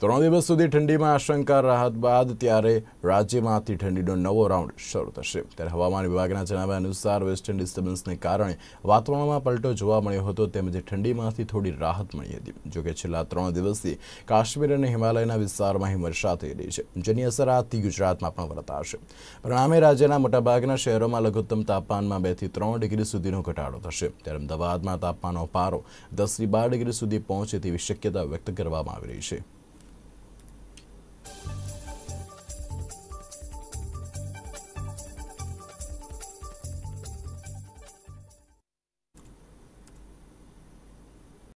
ત્રણ દિવસ સુધી ઠંડીમાં આશંકા રાહત બાદ ત્યારે રાજ્યમાંથી ઠંડીનો નવો રાઉન્ડ શરૂ થશે ત્યારે હવામાન વિભાગના જણાવ્યા અનુસાર વેસ્ટર્ન ડિસ્ટર્બન્સને કારણે વાતાવરણમાં પલટો જોવા મળ્યો હતો તેમજ ઠંડીમાંથી થોડી રાહત મળી હતી જોકે છેલ્લા ત્રણ દિવસથી કાશ્મીર અને હિમાલયના વિસ્તારમાં હિમવર્ષા થઈ રહી છે જેની અસર આજથી ગુજરાતમાં પણ વર્તાશે પરિણામે રાજ્યના મોટાભાગના શહેરોમાં લઘુત્તમ તાપમાનમાં બેથી ત્રણ ડિગ્રી સુધીનો ઘટાડો થશે ત્યારે અમદાવાદમાં તાપમાનનો પારો દસથી બાર ડિગ્રી સુધી પહોંચે તેવી શક્યતા વ્યક્ત કરવામાં આવી રહી છે